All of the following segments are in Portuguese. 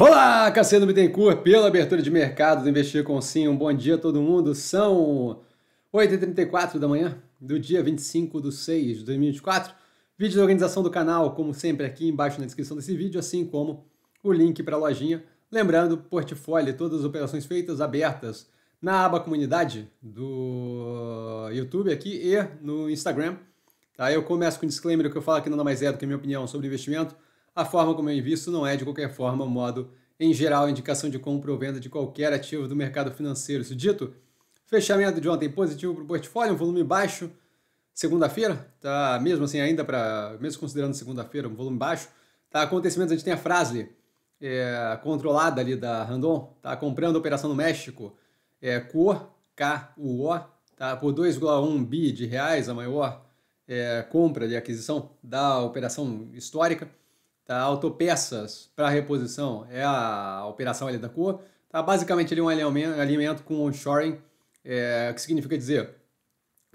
Olá, Cassiano Bittencourt, pela abertura de mercado do Investir com Sim. Um bom dia a todo mundo. São 8h34 da manhã do dia 25 de 6 de 2024. Vídeo de organização do canal, como sempre, aqui embaixo na descrição desse vídeo, assim como o link para a lojinha. Lembrando, portfólio, todas as operações feitas abertas na aba comunidade do YouTube aqui e no Instagram. Tá? Eu começo com um disclaimer que eu falo que nada mais é do que a minha opinião sobre investimento a forma como eu invisto não é, de qualquer forma, modo em geral, indicação de compra ou venda de qualquer ativo do mercado financeiro. Isso dito, fechamento de ontem positivo para o portfólio, um volume baixo. Segunda-feira, tá mesmo assim, ainda para. Mesmo considerando segunda-feira, um volume baixo. Tá, acontecimentos, a gente tem a Frasley, é, controlada ali da Randon, tá comprando operação no México, é, CUO, K-U-O, tá, por 2,1 bi de reais, a maior é, compra de aquisição da operação histórica. Tá? Autopeças para reposição é a operação ali da cor. Tá? Basicamente ele é um alimento com onshoring, é, que significa dizer,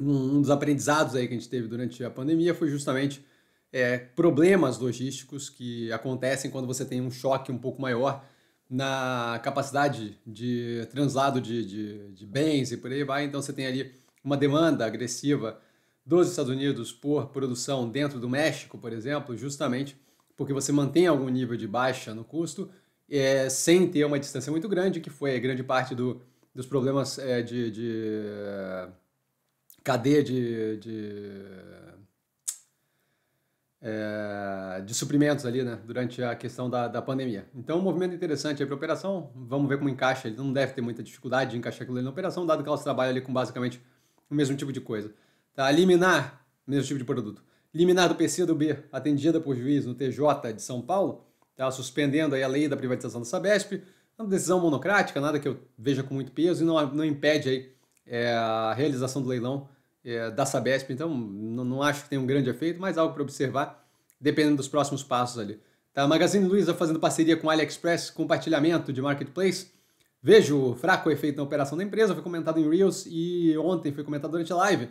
um, um dos aprendizados aí que a gente teve durante a pandemia foi justamente é, problemas logísticos que acontecem quando você tem um choque um pouco maior na capacidade de translado de, de, de, bens e por aí vai. Então você tem ali uma demanda agressiva dos Estados Unidos por produção dentro do México, por exemplo, justamente porque você mantém algum nível de baixa no custo, é, sem ter uma distância muito grande, que foi grande parte do, dos problemas é, de, de cadeia de, de, é, de, suprimentos ali, né, durante a questão da, da pandemia. Então, um movimento interessante para a operação, vamos ver como encaixa, ele não deve ter muita dificuldade de encaixar aquilo ali na operação, dado que elas trabalham ali com basicamente o mesmo tipo de coisa. Tá? Eliminar o mesmo tipo de produto. Liminar do PCdoB, atendida por juiz no TJ de São Paulo, está suspendendo aí a lei da privatização da Sabesp, é uma decisão monocrática, nada que eu veja com muito peso, e não, não impede aí, é, a realização do leilão é, da Sabesp, então não, não acho que tenha um grande efeito, mas algo para observar, dependendo dos próximos passos ali. Tá, Magazine Luiza fazendo parceria com AliExpress, compartilhamento de marketplace. Vejo fraco efeito na operação da empresa, foi comentado em Reels e ontem foi comentado durante a live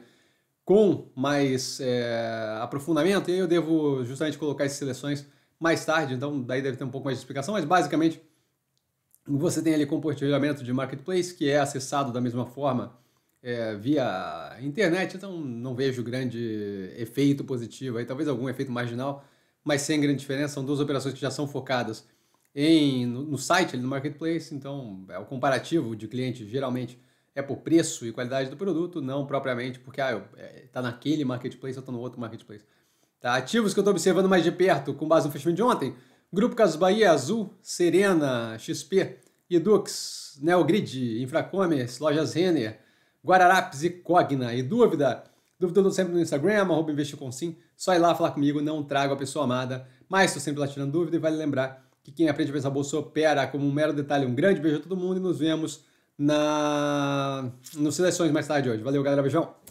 com mais é, aprofundamento, e aí eu devo justamente colocar essas seleções mais tarde, então daí deve ter um pouco mais de explicação, mas basicamente você tem ali compartilhamento de marketplace que é acessado da mesma forma é, via internet, então não vejo grande efeito positivo, aí talvez algum efeito marginal, mas sem grande diferença, são duas operações que já são focadas em, no, no site, ali no marketplace, então é o comparativo de clientes geralmente é por preço e qualidade do produto, não propriamente porque ah, está é, naquele marketplace ou está no outro marketplace. Tá? Ativos que eu estou observando mais de perto, com base no fechamento de ontem, Grupo Casas Bahia, Azul, Serena, XP, Edux, Neogrid, Infracommerce, Lojas Renner, Guararapes e Cogna. E dúvida? Dúvida eu sempre no Instagram, arroba investirconsim. Só ir lá falar comigo, não trago a pessoa amada. Mas estou sempre lá tirando dúvida e vale lembrar que quem aprende a pensar bolsa opera como um mero detalhe. Um grande beijo a todo mundo e nos vemos na, nos Seleções mais tarde hoje. Valeu, galera. Beijão.